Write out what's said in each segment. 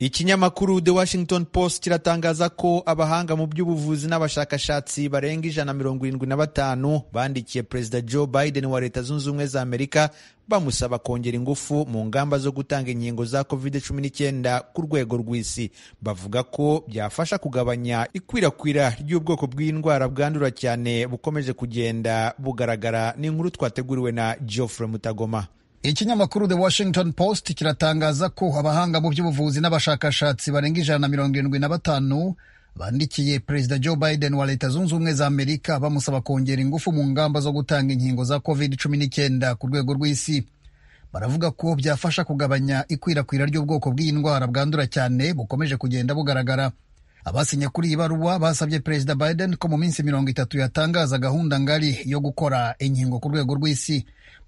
ikinyamakuru The Washington Post kiratangaza ko abahanga mu by'ubuvuzi n'abashakashatsi barenga ijana mirongo irindwi na batanu bandikiye Perezida Joe Biden wa Leta Zunze Ubumwe za Amerika bamusaba kongera ingufu mu ngamba zo gutanga inkingo za COVID-19 ku rwego rw'isi. Bavuga ko byafasha kugabanya ikwirakwira ry'ubwoko bw'indwara bwandura cyane bukomeje kugenda bugaragara. n’inkuru twateguriwe na Geoffrey Mutagoma. ikinyamakuru the washington post kiratangaza ko abahanga mu by'ubuvuzi n'abashakashatsi barenga ijana na mirongo irindwi na batanu bandikiye perezida joe biden wa leta zunze ubumwe za amerika bamusaba kongera ingufu mu ngamba zo gutanga inkingo za covid cumi n'icyenda ku rwego rw'isi baravuga ko byafasha kugabanya ikwirakwira ry'ubwoko bw'iyi ndwara bwandura cyane bukomeje kugenda bugaragara abasinye kuri iyi baruwa basabye perezida biden ko mu minsi mirongo itatu yatangaza gahunda ngari yo gukora inkingo ku rwego rw'isi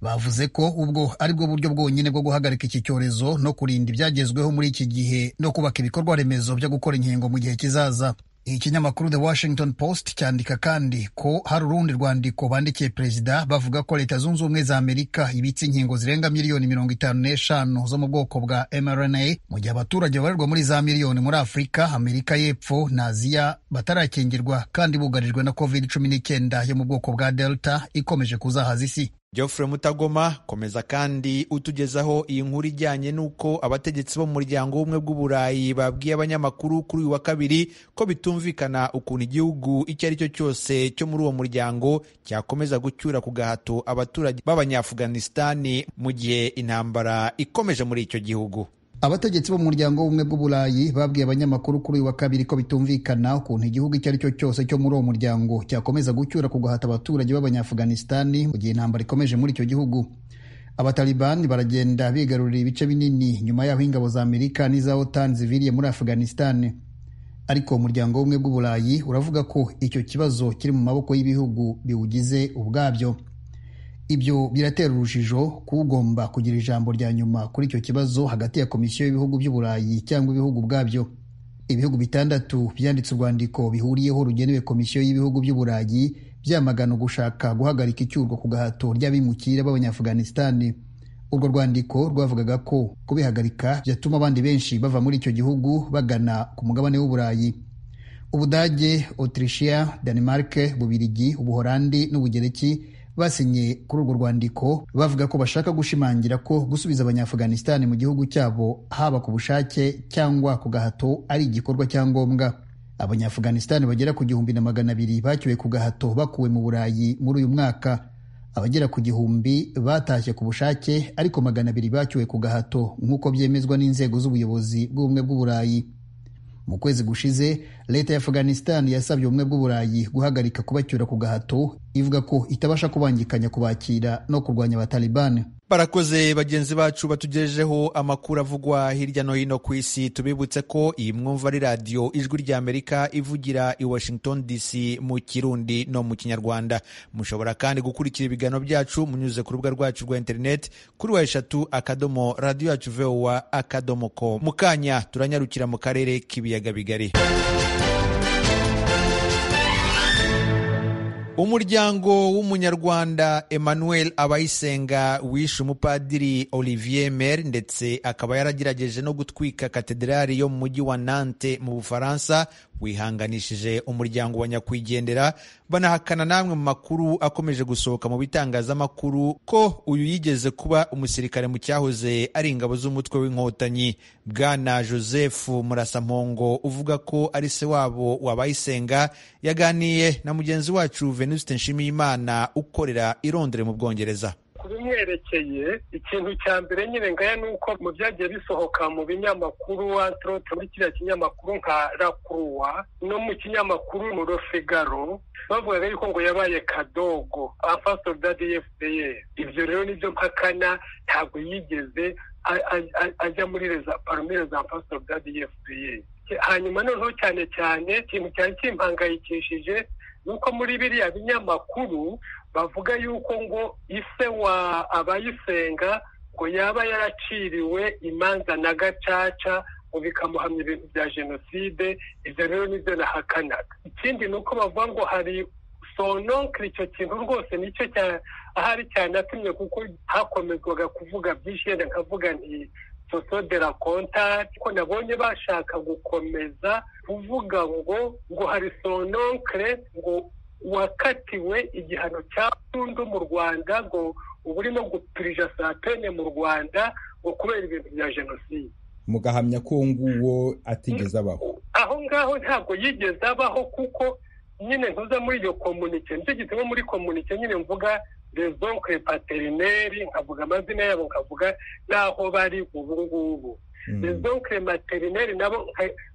bavuze ko ubwo ari bwo buryo bwonyine bwo guhagarika iki cyorezo no kurinda ibyagezweho muri iki gihe no kubaka ibikorwa remezo byo gukora inkingo mu gihe kizaza ikinyamakuru the washington post cyandika kandi ko hari urundi rwandiko bandikiye perezida bavuga ko leta zunze ubumwe za amerika ibitse inkingo zirenga miliyoni mirongo itanu n'eshanu zo mu bwoko bwa mrna mu gihe abaturage babarirwa muri za miliyoni muri afurika amerika y'epfo na aziya batarakingirwa kandi bugarijwe na covid cumi n'icyenda yo mu bwoko bwa delta ikomeje kuzahaza isi Geoffrey Mutagoma komeza kandi utugezaho iyi nkuru ijyanye n'uko abategetsi bo mu muryango w'ubumwe bw'uburayi babwiye abanyamakuru kuri uyu wa kabiri ko bitumvikana ukuntu igihugu icyo ari cyo cyose cyo muri uwo muryango cyakomeza gucyura ku gahato abaturage b'abanyafuganisitani mu gihe intambara ikomeje muri icyo gihugu abategetsi bo mu muryango w'ubumwe bw'uburayi babwiye abanyamakuru kuri uyu wa kabiri ko bitumvikana ukuntu igihugu icyo ari cyo cyose cyo muri uwo muryango cyakomeza gucyura ku guhata abaturage b'abanyafuganisitani mu gihe intambara ikomeje muri icyo gihugu abatalibani baragenda bigarurira ibice binini nyuma y'aho ingabo za amerika n'iza otan ziviriye muri afuganisitani ariko umuryango w'ubumwe bw'uburayi uravuga ko icyo kibazo kiri mu maboko y'ibihugu biwugize ubwabyo ibyo biratera urujijo kugomba kugira ijambo rya nyuma kuri icyo kibazo hagati ya komisiyo y'ibihugu by'uburayi cyangwa ibihugu ubwabyo ibihugu bitandatu byanditse urwandiko bihuriyeho rugenewe komisiyo y'ibihugu by'uburayi byamagana gushaka guhagarika icyurwa ku gahato ry'abimukira b'abanyafuganisitani urwo rwandiko rwavugaga ko kubihagarika byatuma abandi benshi bava muri icyo gihugu bagana ku mugabane w'uburayi ubudage otirishiya danimarike bubirigi ubuholandi n'ubugereki basinye kuri urwo rwandiko bavuga ko bashaka gushimangira ko gusubiza abanyafuganisitani mu gihugu cyabo haba ku bushake cyangwa ku gahato ari igikorwa cya ngombwa abanyafuganisitani bagera ku gihumbi na magana abiri bacyuwe ku gahato bakuwe mu burayi muri uyu mwaka abagera ku gihumbi batashye ku bushake ariko magana abiri bacyuwe ku gahato nk'uko byemezwa n'inzego z'ubuyobozi bw'ubumwe bw'uburayi mu kwezi gushize leta ya afghanistan yasabye ubumwe bw'uburayi guhagarika kubacyura ku gahato ivuga ko itabasha kubangikanya kubakira no kurwanya abatalibani barakoze bagenzi bacu batugejejeho amakuru avugwa hirya no hino ku isi tubibutse ko iyi mwumva ari radiyo ijwi rya amerika ivugira i washington dc mu kirundi no mu kinyarwanda mushobora kandi gukurikira ibiganiro byacu munyuze ku rubuga rwacu rwa interineti kuri wa eshatu akadomo radiyo yacu vowa akadomo ko mu kanya turanyarukira mu karere k'ibiyaga bigari umuryango w'umunyarwanda emmanuel abayisenga wishe umupadiri olivier mer ndetse akaba yaragerageje no gutwika katedrali yo mu mujyi wa nante mu bufaransa wihanganishije umuryango wa nyakwigendera banahakana n'amwe mu makuru akomeje gusohoka mu bitangazamakuru ko uyu yigeze kuba umusirikare mu cyahoze ari ingabo z'umutwe w'inkotanyi bwana joseph murasampongo uvuga ko ari se wabo wabayisenga yaganiye na mugenzi wacu venuste nshimiyimana ukorera i londres mu bwongereza bimwerekeye ikintu cya mbere nyine ngaya ni uko mu byagiye bisohoka mu binyamakuru antirote muri kiriya kinyamakuru nka rakuruwa no mu kinyamakuru mu figaro bavugaga yuko ngo yabaye kadogo afaso dadi ibyo rero nibyo mpakana ntabwo yigeze ajya muri reza parumire za afaso dadi hanyuma noneho cyane cyane ikintu cyari kimpangayikishije ni uko muri biriya binyamakuru bavuga yuko ngo ise wa abayisenga ngo yaba yaraciriwe imanza na gacaca ngo bikamuhamya ibintu bya jenoside ibyo rero nibyo nahakanaga ikindi ni uko bavuga ngo hari sononkiri icyo kintu rwose nicyo ahari cyanatumye kuko hakomezwaga kuvuga byinshi yenda nkavuga nti soso de la kontari ko nabonye bashaka gukomeza kuvuga ngo ngo hari sononkere ngo wakatiwe igihano cya burundu mu rwanda ngo uba urimo gupirija satene mu rwanda ngo kubera ibintu bya jenoside mugahamya ko nguwo atigeze abaho aho ngaho ntabwo yigeze abaho kuko nyine ntuza muri iyo komunike njye nko muri komunike nyine mvuga rezonkwe paterineri nkavuga amazina yabo nkavuga n'aho bari ubu ngubu rezonkwe hmm. materineri nabo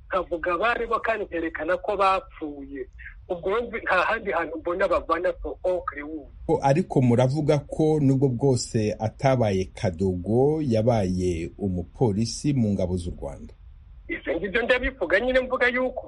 nkavuga abaribo kandi nkerekana ko bapfuye ubwo nta handi hantu mbona bavana sokokre wundi ariko muravuga ko nubwo bwose atabaye kadogo yabaye umupolisi mu ngabo z'u rwanda ibyo ngibyo ndabivuga nyine mvuga yuko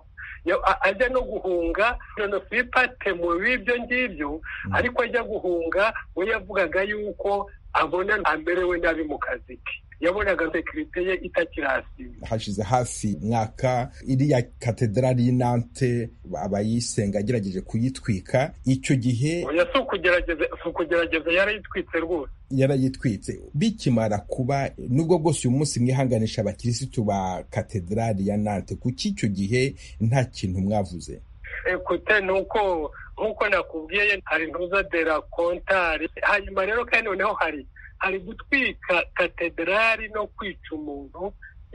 ajya no guhunga nono sipate mu b'ibyo ngibyo mm. ariko ajya guhunga we yavugaga yuko abona amerewe nabi mu kazi ke yabonaga sekirite ye itakirasiba hashize hafi mwaka iriya katedrali y'inante abayisenga agerageje kuyitwika icyo gihe oya si ukugerageza yarayitwitse rwose yarayitwitse bikimara kuba nubwo bwose uyu munsi mwihanganisha abakirisitu ba katedrali ya nante kuki icyo gihe nta kintu mwavuze ekute eh, ni uko nk'uko nakubwiye hari ntuza dera kontari hanyuma rero kandi noneho hari hari gutwika katedrali no kwica umuntu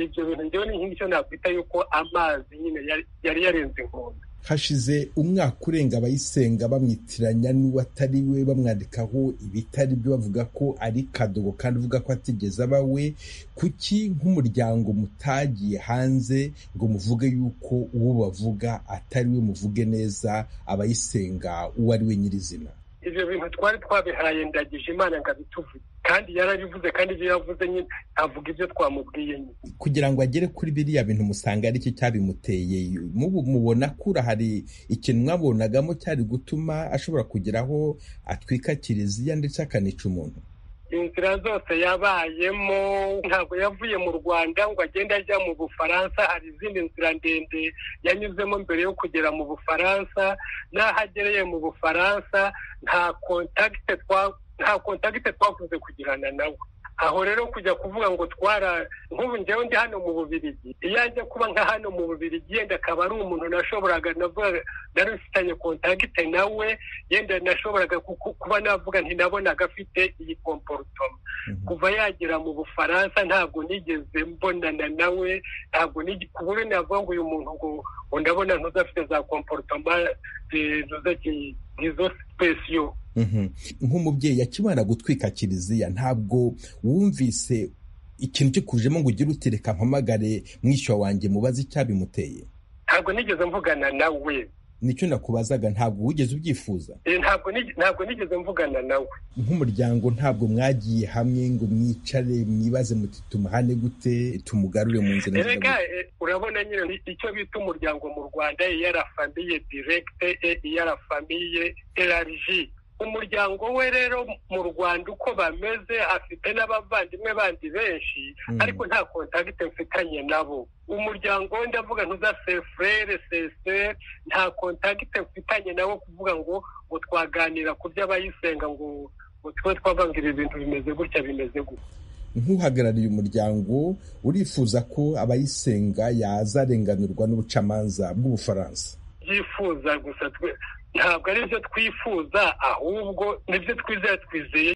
ibyo bintu ngewe ni nk'icyo nakwita yuko amazi nyine yari yarenze inkombe hashize umwaka urenga abayisenga bamwitiranya n'uwatari we bamwandikaho ibitari byo bavuga ko ari kadogo kandi uvuga ko atigeze aba we kuki nk'umuryango mutagiye hanze ngo muvuge yuko uwo bavuga atari we muvuge neza abayisenga uwo ari we nyirizina ibyo bintu twari twabihaye ndagije imana ngo abituvuge kandi yarabivuze kandi ibyo yavuze nyine avuga ibyo twamubwiye nyine kugira ngo agere kuri biriya bintu musanga ari cyo cyabimuteye mubona kura hari ikintu mwabonagamo cyari gutuma ashobora kugeraho atwika kiliziya ndetse akanica umuntu inzira zose yabayemo ntabwo yavuye mu rwanda ngo agende ajya mu bufaransa hari izindi nzira ndende yanyuzemo mbere yo kugera mu bufaransa n'aho agereye mu bufaransa nta kontakite twakunze kugirana nawe aho rero kujya kuvuga ngo twara nk'ubu njyewe ndi hano mu bubirigi iyo ajya kuba nka hano mu bubirigi yenda akaba ari umuntu nashoboraga nari ufitanye kontakite nawe yenda nashoboraga kuba navuga ntinabonaga afite iyi komporutoma mhm. kuva yagera mu bufaransa ntabwo nigeze mbonana nawe ntabwo ku buryo navuga ngo uyu muntu ngo ndabona ntuzafite za komporutoma eh, ntuze izo sipesiyo mhm. nk'umubyeyi akimara gutwika kiliziya ntabwo wumvise ikintu kikujemo ngo ugire uti mpamagare mwishywa wanjye mubaze icyabimuteye ntabwo nigeze mvugana nawe nicyo nakubazaga ntabwo wigeze ubyifuza ntabwo nigeze mvugana nawe nk'umuryango ntabwo mwagiye hamwe ngo mwicare mwibaze muti tumuhane gute tumugarure mu nzira eh, urabona nyine icyo bita umuryango mu rwanda yara famiye direkite yara famiye umuryango we rero mu rwanda uko bameze afite n'abavandimwe bandi benshi hmm. ariko nta kontagite mfitanye nabo umuryango we ndavuga ntuza sefurere seseri nta kontagite mfitanye nabo kuvuga ngo ngo twaganira ku by'abayisenga ngo ngo tube twavuga ibintu bimeze gutya bimeze gutya nk'uhagarariye umuryango urifuza ko abayisenga yazarenganurwa n'ubucamanza bw'ubufaransa yifuza gusa twe ntabwo ari byo twifuza ahubwo nibyo twizeye twizeye